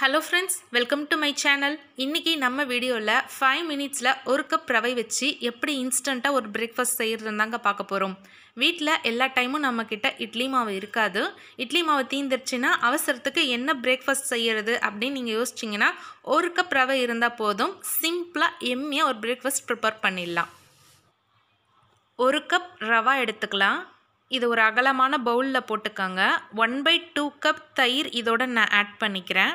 hello friends welcome to my channel இன்றைக்கி நம்ம வீடியோவில் ஃபைவ் மினிட்ஸில் ஒரு கப் ரவை வச்சு எப்படி இன்ஸ்டண்ட்டாக ஒரு பிரேக்ஃபாஸ்ட் செய்கிறதுன்னு பார்க்க போகிறோம் வீட்டில் எல்லா டைமும் நம்மக்கிட்ட இட்லி மாவு இருக்காது இட்லி மாவு தீந்துருச்சுன்னா அவசரத்துக்கு என்ன பிரேக்ஃபாஸ்ட் செய்கிறது அப்படின்னு நீங்கள் யோசிச்சிங்கன்னா ஒரு கப் ரவை இருந்தால் போதும் சிம்பிளாக எம்மியாக ஒரு பிரேக்ஃபாஸ்ட் ப்ரிப்பேர் பண்ணிடலாம் ஒரு கப் ரவா எடுத்துக்கலாம் இது ஒரு அகலமான பவுலில் போட்டுக்கோங்க ஒன் பை டூ கப் தயிர் இதோட நான் ஆட் பண்ணிக்கிறேன்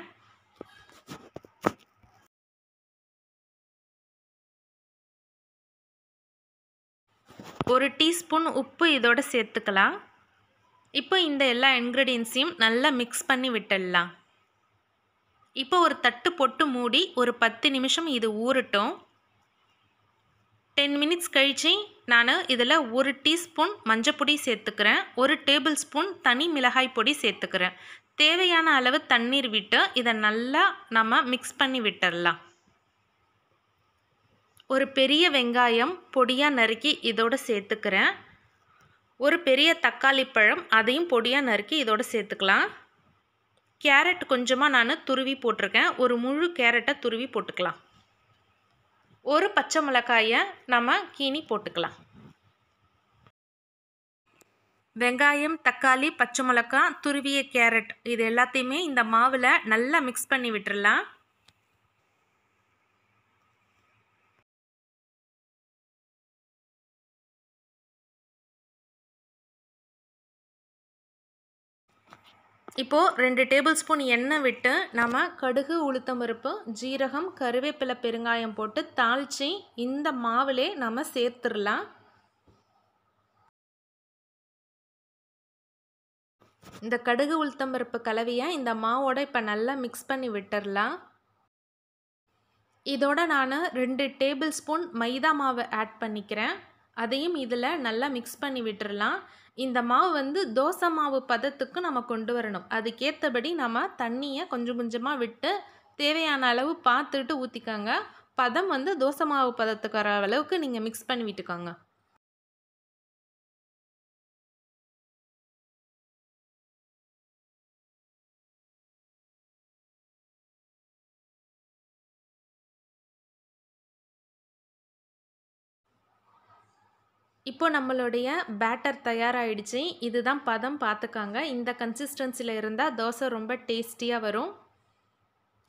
ஒரு டீஸ்பூன் உப்பு இதோட சேர்த்துக்கலாம் இப்போ இந்த எல்லா இன்க்ரீடியன்ஸையும் நல்லா மிக்ஸ் பண்ணி விட்டுடலாம் இப்போ ஒரு தட்டு போட்டு மூடி ஒரு பத்து நிமிஷம் இது ஊறட்டும் டென் மினிட்ஸ் கழித்து நான் இதில் ஒரு டீஸ்பூன் மஞ்சப்பொடி சேர்த்துக்கிறேன் ஒரு டேபிள் ஸ்பூன் தனி மிளகாய் பொடி சேர்த்துக்கிறேன் தேவையான அளவு தண்ணீர் விட்டு இதை நல்லா நம்ம மிக்ஸ் பண்ணி விட்டுடலாம் ஒரு பெரிய வெங்காயம் பொடியாக நறுக்கி இதோடு சேர்த்துக்கிறேன் ஒரு பெரிய தக்காளி பழம் அதையும் பொடியாக நறுக்கி இதோடு சேர்த்துக்கலாம் கேரட் கொஞ்சமாக நான் துருவி போட்டிருக்கேன் ஒரு முழு கேரட்டை துருவி போட்டுக்கலாம் ஒரு பச்சை மிளகாயை நம்ம கீனி போட்டுக்கலாம் வெங்காயம் தக்காளி பச்சை மிளகா துருவிய கேரட் இது எல்லாத்தையுமே இந்த மாவில் நல்லா மிக்ஸ் பண்ணி விட்டுடலாம் இப்போது ரெண்டு டேபிள் ஸ்பூன் எண்ணெய் விட்டு நம்ம கடுகு உளுத்தமருப்பு ஜீரகம் கருவேப்பிலை பெருங்காயம் போட்டு தாளித்து இந்த மாவிலே நம்ம சேர்த்துடலாம் இந்த கடுகு உளுத்தம்பருப்பு கலவையை இந்த மாவோட இப்போ நல்லா மிக்ஸ் பண்ணி விட்டுடலாம் இதோட நான் ரெண்டு டேபிள் ஸ்பூன் மைதா மாவை ஆட் பண்ணிக்கிறேன் அதையும் இதில் நல்லா மிக்ஸ் பண்ணி விட்டுடலாம் இந்த மாவு வந்து தோசை மாவு பதத்துக்கு நம்ம கொண்டு வரணும் அதுக்கேற்றபடி நம்ம தண்ணியை கொஞ்சம் கொஞ்சமாக விட்டு தேவையான அளவு பார்த்துட்டு ஊற்றிக்கோங்க பதம் வந்து தோசை மாவு பதத்துக்கு வர அளவுக்கு நீங்கள் மிக்ஸ் பண்ணி விட்டுக்கோங்க இப்போ நம்மளுடைய பேட்டர் தயாராகிடுச்சு இதுதான் பதம் பார்த்துக்காங்க இந்த கன்சிஸ்டன்சியில் இருந்தால் தோசை ரொம்ப டேஸ்டியாக வரும்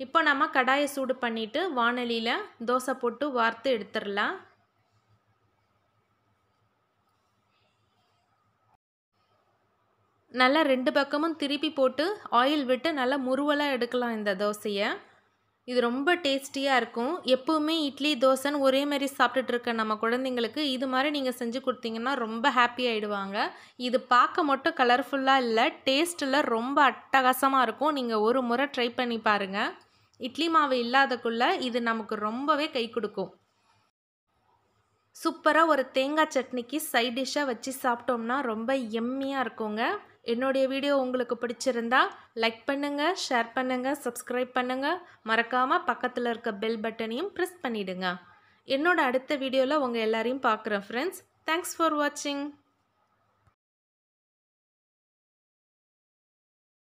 இப்போ நம்ம கடாயை சூடு பண்ணிவிட்டு வானலியில் தோசை போட்டு வார்த்து எடுத்துடலாம் நல்லா ரெண்டு பக்கமும் திருப்பி போட்டு ஆயில் விட்டு நல்லா முறுவலாக எடுக்கலாம் இந்த தோசையை இது ரொம்ப டேஸ்டியாக இருக்கும் எப்போவுமே இட்லி தோசைன்னு ஒரே மாதிரி சாப்பிட்டுட்டு இருக்க நம்ம குழந்தைங்களுக்கு இது மாதிரி நீங்கள் செஞ்சு கொடுத்தீங்கன்னா ரொம்ப ஹாப்பி ஆகிடுவாங்க இது பார்க்க மட்டும் கலர்ஃபுல்லாக இல்லை டேஸ்ட்டில் ரொம்ப அட்டகாசமாக இருக்கும் நீங்கள் ஒரு முறை ட்ரை பண்ணி பாருங்கள் இட்லி மாவு இல்லாதக்குள்ளே இது நமக்கு ரொம்பவே கை கொடுக்கும் சூப்பராக ஒரு தேங்காய் சட்னிக்கு சைட் டிஷ்ஷாக வச்சு சாப்பிட்டோம்னா ரொம்ப எம்மியாக இருக்குங்க என்னுடைய வீடியோ உங்களுக்கு பிடிச்சிருந்தா லைக் பண்ணுங்கள் ஷேர் பண்ணுங்கள் சப்ஸ்கிரைப் பண்ணுங்கள் மறக்காமல் பக்கத்தில் இருக்க பெல் பட்டனையும் ப்ரெஸ் பண்ணிவிடுங்க என்னோட அடுத்த வீடியோவில் உங்கள் எல்லாரையும் பார்க்குறேன் ஃப்ரெண்ட்ஸ் தேங்க்ஸ் ஃபார் வாட்சிங்